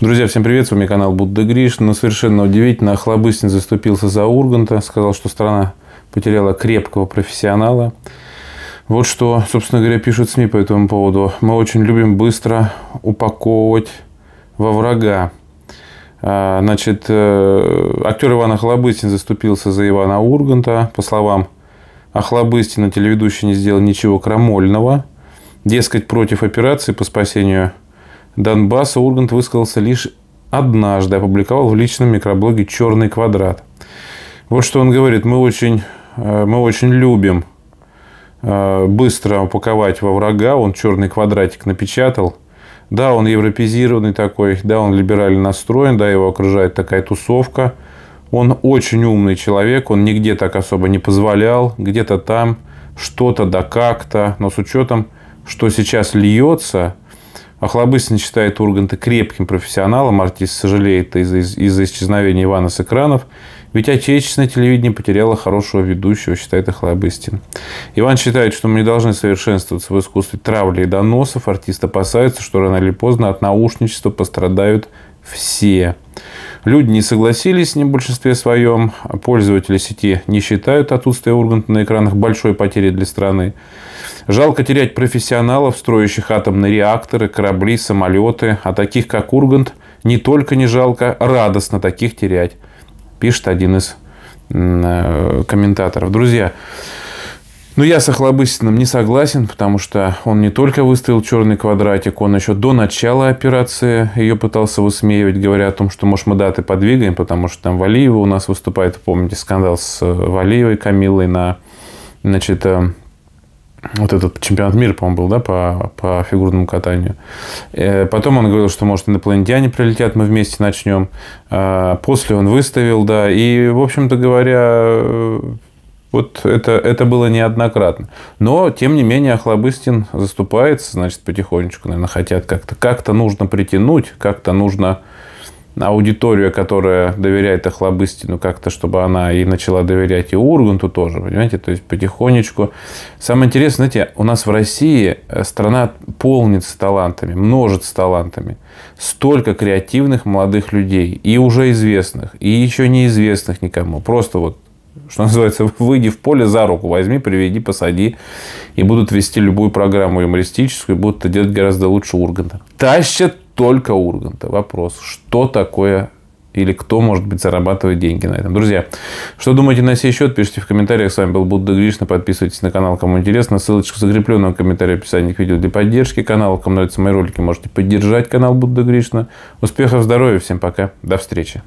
Друзья, всем привет, с вами канал Будда Гриш. Но совершенно удивительно, Охлобыстин заступился за Урганта, сказал, что страна потеряла крепкого профессионала. Вот что, собственно говоря, пишут СМИ по этому поводу. Мы очень любим быстро упаковывать во врага. А, значит, э, актер Иван Охлобыстин заступился за Ивана Урганта. По словам Охлобыстина, телеведущий не сделал ничего крамольного. Дескать, против операции по спасению Донбасса Ургант высказался лишь однажды, опубликовал в личном микроблоге «Черный квадрат». Вот что он говорит. Мы очень, э, мы очень любим э, быстро упаковать во врага. Он черный квадратик напечатал. Да, он европезированный такой, да, он либерально настроен, да, его окружает такая тусовка. Он очень умный человек, он нигде так особо не позволял, где-то там, что-то да как-то, но с учетом, что сейчас льется – Охлобыстин считает Урганта крепким профессионалом, артист сожалеет из-за из из исчезновения Ивана с экранов, ведь отечественное телевидение потеряло хорошего ведущего, считает Охлобыстин. Иван считает, что мы не должны совершенствоваться в искусстве травли и доносов, артист опасается, что рано или поздно от наушничества пострадают все. Люди не согласились с ним в большинстве своем. Пользователи сети не считают отсутствие Урганта на экранах большой потерей для страны. Жалко терять профессионалов, строящих атомные реакторы, корабли, самолеты, а таких, как Ургант, не только не жалко, радостно таких терять, пишет один из э, комментаторов. Друзья, но ну, я с Охлобыстиным не согласен, потому что он не только выставил черный квадратик, он еще до начала операции ее пытался высмеивать, говоря о том, что, может, мы даты подвигаем, потому что там Валиева у нас выступает, помните, скандал с э, Валиевой Камилой на, значит, э, вот этот чемпионат мира, по-моему, был, да, по, по фигурному катанию. Э, потом он говорил, что, может, инопланетяне прилетят, мы вместе начнем. Э, после он выставил, да, и, в общем-то говоря, э, вот это, это было неоднократно. Но, тем не менее, Охлобыстин заступается, значит, потихонечку, наверное, хотят как-то. Как-то нужно притянуть, как-то нужно аудиторию, которая доверяет Охлобыстину как-то, чтобы она и начала доверять и Урганту тоже, понимаете, то есть потихонечку. Самое интересное, знаете, у нас в России э, страна полнится талантами, множится талантами. Столько креативных молодых людей, и уже известных, и еще неизвестных никому. Просто вот что называется, выйди в поле за руку, возьми, приведи, посади. И будут вести любую программу юмористическую, и будут это делать гораздо лучше Урганта. Тащат только Урганта. Вопрос, что такое или кто, может быть, зарабатывает деньги на этом. Друзья, что думаете на сей счет, пишите в комментариях. С вами был Будда Гришна. Подписывайтесь на канал, кому интересно. Ссылочка закрепленного комментария в описании к видео для поддержки канала. Кому нравятся мои ролики, можете поддержать канал Будда Гришна. Успехов, здоровья, всем пока, до встречи.